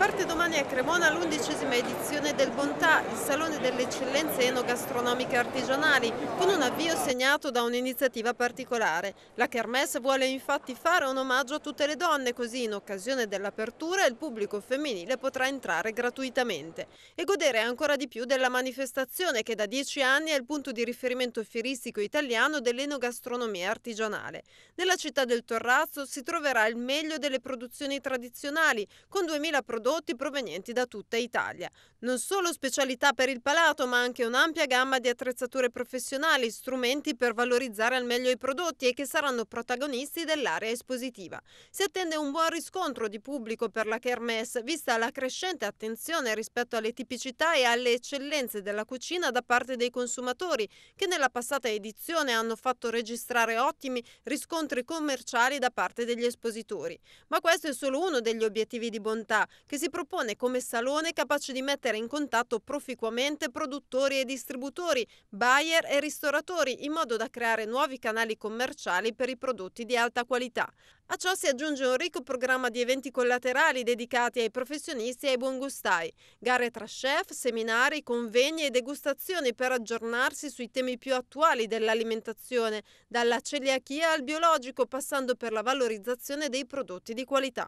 Parte domani a Cremona l'undicesima edizione del Bontà, il salone delle eccellenze enogastronomiche artigianali, con un avvio segnato da un'iniziativa particolare. La Kermesse vuole infatti fare un omaggio a tutte le donne, così in occasione dell'apertura il pubblico femminile potrà entrare gratuitamente e godere ancora di più della manifestazione che da dieci anni è il punto di riferimento fieristico italiano dell'enogastronomia artigianale. Nella città del Torrazzo si troverà il meglio delle produzioni tradizionali, con 2000 prodotti prodotti provenienti da tutta Italia. Non solo specialità per il palato, ma anche un'ampia gamma di attrezzature professionali, strumenti per valorizzare al meglio i prodotti e che saranno protagonisti dell'area espositiva. Si attende un buon riscontro di pubblico per la Kermesse, vista la crescente attenzione rispetto alle tipicità e alle eccellenze della cucina da parte dei consumatori, che nella passata edizione hanno fatto registrare ottimi riscontri commerciali da parte degli espositori. Ma questo è solo uno degli obiettivi di bontà, che si propone come salone capace di mettere in contatto proficuamente produttori e distributori, buyer e ristoratori, in modo da creare nuovi canali commerciali per i prodotti di alta qualità. A ciò si aggiunge un ricco programma di eventi collaterali dedicati ai professionisti e ai buongustai, gare tra chef, seminari, convegni e degustazioni per aggiornarsi sui temi più attuali dell'alimentazione, dalla celiachia al biologico, passando per la valorizzazione dei prodotti di qualità.